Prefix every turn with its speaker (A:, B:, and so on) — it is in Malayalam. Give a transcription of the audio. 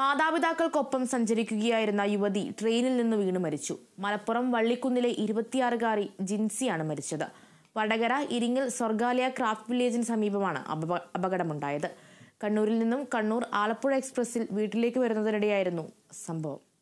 A: മാതാപിതാക്കൾക്കൊപ്പം സഞ്ചരിക്കുകയായിരുന്ന യുവതി ട്രെയിനിൽ നിന്ന് വീണു മരിച്ചു മലപ്പുറം വള്ളിക്കുന്നിലെ ഇരുപത്തിയാറുകാരി ജിൻസിയാണ് മരിച്ചത് വടകര ഇരിങ്ങൽ സ്വർഗാലയ ക്രാഫ്റ്റ് വില്ലേജിന് സമീപമാണ് അപകടമുണ്ടായത് കണ്ണൂരിൽ നിന്നും കണ്ണൂർ ആലപ്പുഴ എക്സ്പ്രസിൽ വീട്ടിലേക്ക് വരുന്നതിനിടെയായിരുന്നു സംഭവം